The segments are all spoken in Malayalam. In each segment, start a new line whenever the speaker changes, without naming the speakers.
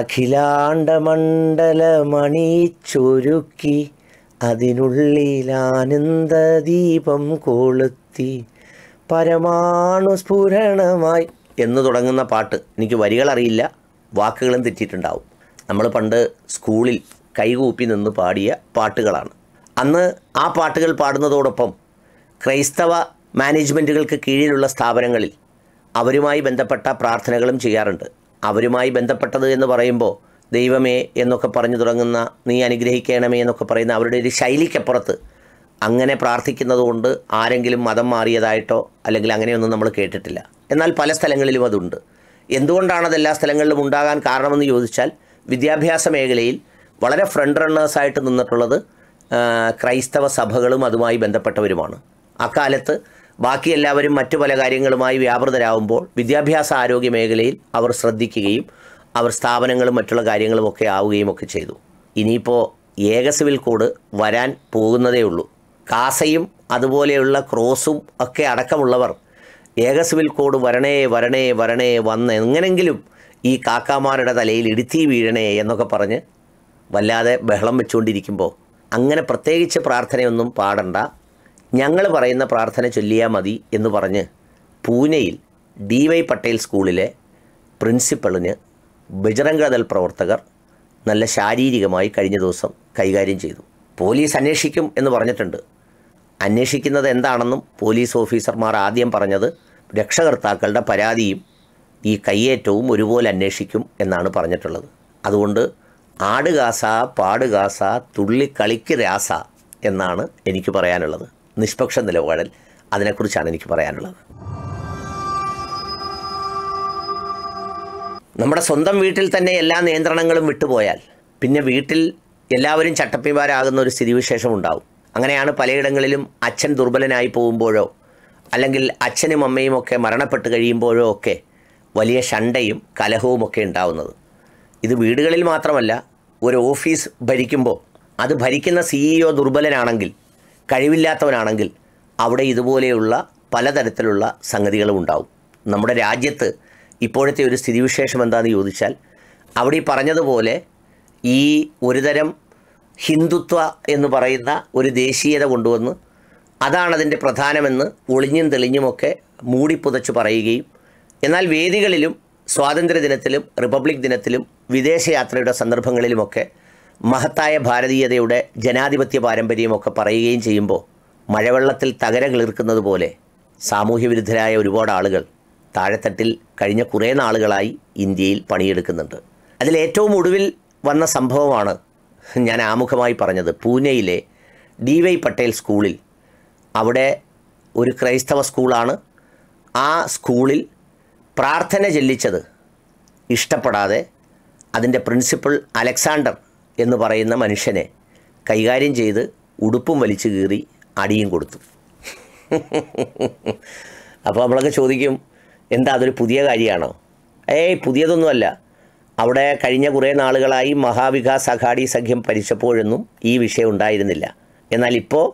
അഖിലാണ്ടമണ്ഡലമണീച്ചൊരുക്കി അതിനുള്ളിലാനന്ദദീപം കൊളുത്തി പരമാണു സ്ഫുരണമായി എന്ന് തുടങ്ങുന്ന പാട്ട് എനിക്ക് വരികളറിയില്ല വാക്കുകളും തെറ്റിയിട്ടുണ്ടാവും നമ്മൾ പണ്ട് സ്കൂളിൽ കൈകൂപ്പി നിന്ന് പാടിയ പാട്ടുകളാണ് അന്ന് ആ പാട്ടുകൾ പാടുന്നതോടൊപ്പം ക്രൈസ്തവ മാനേജ്മെൻറ്റുകൾക്ക് കീഴിലുള്ള സ്ഥാപനങ്ങളിൽ അവരുമായി ബന്ധപ്പെട്ട പ്രാർത്ഥനകളും ചെയ്യാറുണ്ട് അവരുമായി ബന്ധപ്പെട്ടത് എന്ന് പറയുമ്പോൾ ദൈവമേ എന്നൊക്കെ പറഞ്ഞു തുടങ്ങുന്ന നീ അനുഗ്രഹിക്കണമേ എന്നൊക്കെ പറയുന്ന അവരുടെ ഒരു ശൈലിക്കപ്പുറത്ത് അങ്ങനെ പ്രാർത്ഥിക്കുന്നതുകൊണ്ട് ആരെങ്കിലും മതം മാറിയതായിട്ടോ അല്ലെങ്കിൽ അങ്ങനെയൊന്നും നമ്മൾ കേട്ടിട്ടില്ല എന്നാൽ പല സ്ഥലങ്ങളിലും അതുണ്ട് എന്തുകൊണ്ടാണ് അത് എല്ലാ സ്ഥലങ്ങളിലും ഉണ്ടാകാൻ കാരണമെന്ന് ചോദിച്ചാൽ വിദ്യാഭ്യാസ മേഖലയിൽ വളരെ ഫ്രണ്ട് റണ്ണേഴ്സായിട്ട് നിന്നിട്ടുള്ളത് ക്രൈസ്തവ സഭകളും അതുമായി ബന്ധപ്പെട്ടവരുമാണ് അക്കാലത്ത് ബാക്കി എല്ലാവരും മറ്റു പല കാര്യങ്ങളുമായി വ്യാപൃതരാകുമ്പോൾ വിദ്യാഭ്യാസ ആരോഗ്യ മേഖലയിൽ അവർ ശ്രദ്ധിക്കുകയും അവർ സ്ഥാപനങ്ങളും മറ്റുള്ള കാര്യങ്ങളും ഒക്കെ ആവുകയും ഒക്കെ ചെയ്തു ഇനിയിപ്പോൾ ഏക സിവിൽ കോഡ് വരാൻ പോകുന്നതേ ഉള്ളൂ കാസയും അതുപോലെയുള്ള ക്രോസും ഒക്കെ അടക്കമുള്ളവർ ഏക സിവിൽ കോഡ് വരണേ വരണേ വരണേ വന്ന് എങ്ങനെങ്കിലും ഈ കാക്കാമാരുടെ തലയിൽ ഇടുത്തി വീഴണേ എന്നൊക്കെ പറഞ്ഞ് വല്ലാതെ ബഹളം വെച്ചുകൊണ്ടിരിക്കുമ്പോൾ അങ്ങനെ പ്രത്യേകിച്ച് പ്രാർത്ഥനയൊന്നും പാടണ്ട ഞങ്ങൾ പറയുന്ന പ്രാർത്ഥന ചൊല്ലിയാൽ മതി എന്ന് പറഞ്ഞ് പൂനെയിൽ ഡി വൈ പട്ടേൽ സ്കൂളിലെ പ്രിൻസിപ്പളിന് ബജറംഗദൾ പ്രവർത്തകർ നല്ല ശാരീരികമായി കഴിഞ്ഞ ദിവസം കൈകാര്യം ചെയ്തു പോലീസ് അന്വേഷിക്കും എന്ന് പറഞ്ഞിട്ടുണ്ട് അന്വേഷിക്കുന്നത് എന്താണെന്നും പോലീസ് ഓഫീസർമാർ ആദ്യം പറഞ്ഞത് രക്ഷകർത്താക്കളുടെ പരാതിയും ഈ കയ്യേറ്റവും ഒരുപോലെ അന്വേഷിക്കും എന്നാണ് പറഞ്ഞിട്ടുള്ളത് അതുകൊണ്ട് ആടുകാസ പാടുകാസ തുള്ളിക്കളിക്ക് രാസ എന്നാണ് എനിക്ക് പറയാനുള്ളത് നിഷ്പക്ഷ നിലപാടൽ അതിനെക്കുറിച്ചാണ് എനിക്ക് പറയാനുള്ളത് നമ്മുടെ സ്വന്തം വീട്ടിൽ തന്നെ എല്ലാ നിയന്ത്രണങ്ങളും വിട്ടുപോയാൽ പിന്നെ വീട്ടിൽ എല്ലാവരും ചട്ടപ്പിമാരാകുന്ന ഒരു സ്ഥിതിവിശേഷം ഉണ്ടാവും അങ്ങനെയാണ് പലയിടങ്ങളിലും അച്ഛൻ ദുർബലനായി പോകുമ്പോഴോ അല്ലെങ്കിൽ അച്ഛനും അമ്മയും ഒക്കെ മരണപ്പെട്ട് കഴിയുമ്പോഴോ ഒക്കെ വലിയ ഷണ്ടയും കലഹവും ഒക്കെ ഉണ്ടാവുന്നത് ഇത് വീടുകളിൽ മാത്രമല്ല ഒരു ഓഫീസ് ഭരിക്കുമ്പോൾ അത് ഭരിക്കുന്ന സിഇഒ e ദുർബലനാണെങ്കിൽ കഴിവില്ലാത്തവനാണെങ്കിൽ അവിടെ ഇതുപോലെയുള്ള പലതരത്തിലുള്ള സംഗതികളും ഉണ്ടാവും നമ്മുടെ രാജ്യത്ത് ഇപ്പോഴത്തെ ഒരു സ്ഥിതിവിശേഷം എന്താണെന്ന് ചോദിച്ചാൽ അവിടെ ഈ പറഞ്ഞതുപോലെ ഈ ഒരുതരം ഹിന്ദുത്വ എന്ന് പറയുന്ന ഒരു ദേശീയത കൊണ്ടുവന്ന് അതാണതിൻ്റെ പ്രധാനമെന്ന് ഒളിഞ്ഞും തെളിഞ്ഞുമൊക്കെ മൂടിപ്പുതച്ച് പറയുകയും എന്നാൽ വേദികളിലും സ്വാതന്ത്ര്യ ദിനത്തിലും റിപ്പബ്ലിക് ദിനത്തിലും വിദേശയാത്രയുടെ സന്ദർഭങ്ങളിലുമൊക്കെ മഹത്തായ ഭാരതീയതയുടെ ജനാധിപത്യ പാരമ്പര്യമൊക്കെ പറയുകയും ചെയ്യുമ്പോൾ മഴവെള്ളത്തിൽ തകര കിളിർക്കുന്നത് പോലെ സാമൂഹ്യവിരുദ്ധരായ ഒരുപാട് ആളുകൾ താഴെത്തട്ടിൽ കഴിഞ്ഞ കുറേ നാളുകളായി ഇന്ത്യയിൽ പണിയെടുക്കുന്നുണ്ട് അതിലേറ്റവും ഒടുവിൽ വന്ന സംഭവമാണ് ഞാൻ ആമുഖമായി പറഞ്ഞത് പൂനെയിലെ ഡി വൈ പട്ടേൽ സ്കൂളിൽ അവിടെ ഒരു ക്രൈസ്തവ സ്കൂളാണ് ആ സ്കൂളിൽ പ്രാർത്ഥന ചെല്ലിച്ചത് ഇഷ്ടപ്പെടാതെ അതിൻ്റെ പ്രിൻസിപ്പൽ അലക്സാണ്ടർ എന്ന് പറയുന്ന മനുഷ്യനെ കൈകാര്യം ചെയ്ത് ഉടുപ്പും വലിച്ചു കീറി അടിയും കൊടുത്തു അപ്പോൾ നമ്മളൊക്കെ ചോദിക്കും എന്താ അതൊരു പുതിയ കാര്യമാണോ ഏയ് പുതിയതൊന്നുമല്ല അവിടെ കഴിഞ്ഞ കുറേ നാളുകളായി മഹാവികാസ് അഘാടി സഖ്യം ഭരിച്ചപ്പോഴൊന്നും ഈ വിഷയം ഉണ്ടായിരുന്നില്ല എന്നാൽ ഇപ്പോൾ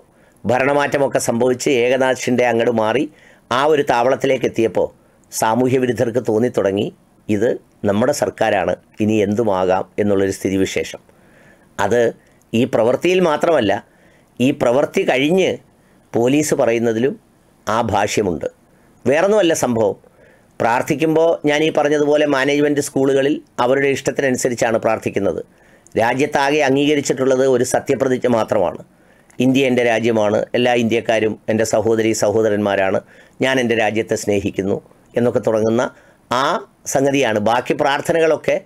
ഭരണമാറ്റമൊക്കെ സംഭവിച്ച് ഏകനാഥിൻ്റെ അങ്ങട് മാറി ആ ഒരു താവളത്തിലേക്ക് എത്തിയപ്പോൾ സാമൂഹ്യ വിരുദ്ധർക്ക് തോന്നിത്തുടങ്ങി ഇത് നമ്മുടെ സർക്കാരാണ് ഇനി എന്തുമാകാം എന്നുള്ളൊരു സ്ഥിതിവിശേഷം അത് ഈ പ്രവൃത്തിയിൽ മാത്രമല്ല ഈ പ്രവൃത്തി കഴിഞ്ഞ് പോലീസ് പറയുന്നതിലും ആ ഭാഷ്യമുണ്ട് വേറൊന്നുമല്ല സംഭവം പ്രാർത്ഥിക്കുമ്പോൾ ഞാൻ ഈ പറഞ്ഞതുപോലെ മാനേജ്മെൻറ്റ് സ്കൂളുകളിൽ അവരുടെ ഇഷ്ടത്തിനനുസരിച്ചാണ് പ്രാർത്ഥിക്കുന്നത് രാജ്യത്താകെ അംഗീകരിച്ചിട്ടുള്ളത് ഒരു സത്യപ്രതിജ്ഞ മാത്രമാണ് ഇന്ത്യ എൻ്റെ രാജ്യമാണ് എല്ലാ ഇന്ത്യക്കാരും എൻ്റെ സഹോദരി സഹോദരന്മാരാണ് ഞാൻ എൻ്റെ രാജ്യത്തെ സ്നേഹിക്കുന്നു എന്നൊക്കെ തുടങ്ങുന്ന ആ സംഗതിയാണ് ബാക്കി പ്രാർത്ഥനകളൊക്കെ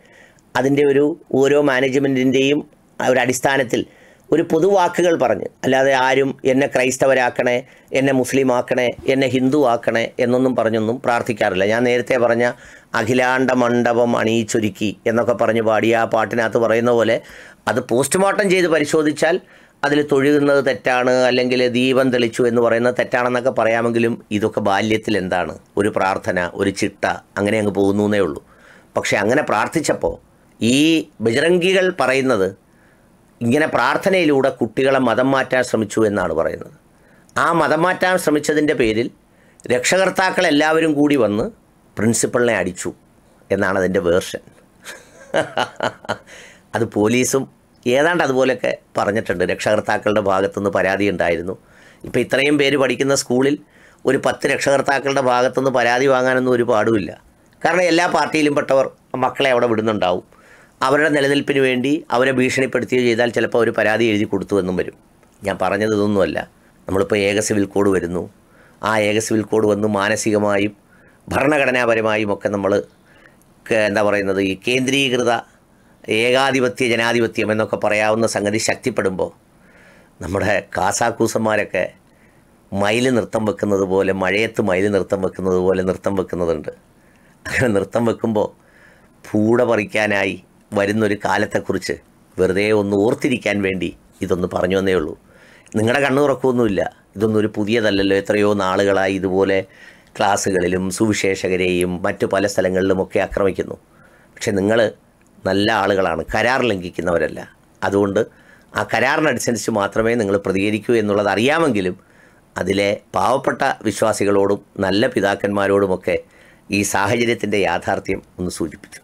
അതിൻ്റെ ഒരു ഓരോ മാനേജ്മെൻറ്റിൻ്റെയും ഒരു അടിസ്ഥാനത്തിൽ ഒരു പൊതുവാക്കുകൾ പറഞ്ഞ് അല്ലാതെ ആരും എന്നെ ക്രൈസ്തവരാക്കണേ എന്നെ മുസ്ലിം ആക്കണേ എന്നെ ഹിന്ദു ആക്കണേ എന്നൊന്നും പറഞ്ഞൊന്നും പ്രാർത്ഥിക്കാറില്ല ഞാൻ നേരത്തെ പറഞ്ഞ അഖിലാണ്ട മണ്ഡപം അണിയിച്ചൊരുക്കി എന്നൊക്കെ പറഞ്ഞ് പാടിയ ആ പാട്ടിനകത്ത് പറയുന്ന പോലെ അത് പോസ്റ്റ്മോർട്ടം ചെയ്ത് പരിശോധിച്ചാൽ അതിൽ തൊഴുകുന്നത് തെറ്റാണ് അല്ലെങ്കിൽ ദീപം തെളിച്ചു എന്ന് പറയുന്നത് തെറ്റാണെന്നൊക്കെ പറയാമെങ്കിലും ഇതൊക്കെ ബാല്യത്തിൽ എന്താണ് ഒരു പ്രാർത്ഥന ഒരു ചിട്ട അങ്ങനെ അങ്ങ് പോകുന്നേ ഉള്ളൂ പക്ഷേ അങ്ങനെ പ്രാർത്ഥിച്ചപ്പോൾ ഈ ബജറംഗികൾ പറയുന്നത് ഇങ്ങനെ പ്രാർത്ഥനയിലൂടെ കുട്ടികളെ മതം മാറ്റാൻ ശ്രമിച്ചു എന്നാണ് പറയുന്നത് ആ മതം മാറ്റാൻ ശ്രമിച്ചതിൻ്റെ പേരിൽ രക്ഷകർത്താക്കൾ എല്ലാവരും കൂടി വന്ന് പ്രിൻസിപ്പളിനെ അടിച്ചു എന്നാണ് അതിൻ്റെ വേർഷൻ അത് പോലീസും ഏതാണ്ട് അതുപോലെയൊക്കെ പറഞ്ഞിട്ടുണ്ട് രക്ഷകർത്താക്കളുടെ ഭാഗത്തുനിന്ന് പരാതി ഉണ്ടായിരുന്നു ഇപ്പോൾ ഇത്രയും പേര് പഠിക്കുന്ന സ്കൂളിൽ ഒരു പത്ത് രക്ഷകർത്താക്കളുടെ ഭാഗത്തുനിന്ന് പരാതി വാങ്ങാനൊന്നും ഒരു പാടുമില്ല കാരണം എല്ലാ പാർട്ടിയിലും പെട്ടവർ മക്കളെ അവിടെ വിടുന്നുണ്ടാവും അവരുടെ നിലനിൽപ്പിന് വേണ്ടി അവരെ ഭീഷണിപ്പെടുത്തുകയോ ചെയ്താൽ ചിലപ്പോൾ അവർ പരാതി എഴുതി കൊടുത്തു എന്നും വരും ഞാൻ പറഞ്ഞത് ഇതൊന്നുമല്ല നമ്മളിപ്പോൾ ഏക സിവിൽ കോഡ് വരുന്നു ആ ഏക സിവിൽ കോഡ് വന്ന് മാനസികമായും ഭരണഘടനാപരമായും ഒക്കെ നമ്മൾ എന്താ പറയുന്നത് ഈ കേന്ദ്രീകൃത ഏകാധിപത്യ ജനാധിപത്യം എന്നൊക്കെ പറയാവുന്ന സംഗതി ശക്തിപ്പെടുമ്പോൾ നമ്മുടെ കാസാക്കൂസന്മാരൊക്കെ മയിൽ നൃത്തം വെക്കുന്നത് പോലെ മഴയത്ത് മയിൽ നൃത്തം വെക്കുന്നത് പോലെ നൃത്തം വെക്കുന്നതുണ്ട് അങ്ങനെ നൃത്തം വെക്കുമ്പോൾ പൂട പറിക്കാനായി വരുന്നൊരു കാലത്തെക്കുറിച്ച് വെറുതെ ഒന്ന് ഓർത്തിരിക്കാൻ വേണ്ടി ഇതൊന്ന് പറഞ്ഞു വന്നേ ഉള്ളൂ നിങ്ങളുടെ കണ്ണു തുറക്കൊന്നുമില്ല ഇതൊന്നും ഒരു പുതിയതല്ലല്ലോ എത്രയോ നാളുകളായി ഇതുപോലെ ക്ലാസ്സുകളിലും സുവിശേഷകരെയും മറ്റു പല സ്ഥലങ്ങളിലുമൊക്കെ ആക്രമിക്കുന്നു പക്ഷെ നിങ്ങൾ നല്ല ആളുകളാണ് കരാർ ലംഘിക്കുന്നവരല്ല അതുകൊണ്ട് ആ കരാറിനനുസരിച്ച് മാത്രമേ നിങ്ങൾ പ്രതികരിക്കൂ എന്നുള്ളത് അറിയാമെങ്കിലും അതിലെ പാവപ്പെട്ട വിശ്വാസികളോടും നല്ല പിതാക്കന്മാരോടുമൊക്കെ ഈ സാഹചര്യത്തിൻ്റെ യാഥാർത്ഥ്യം ഒന്ന് സൂചിപ്പിച്ചു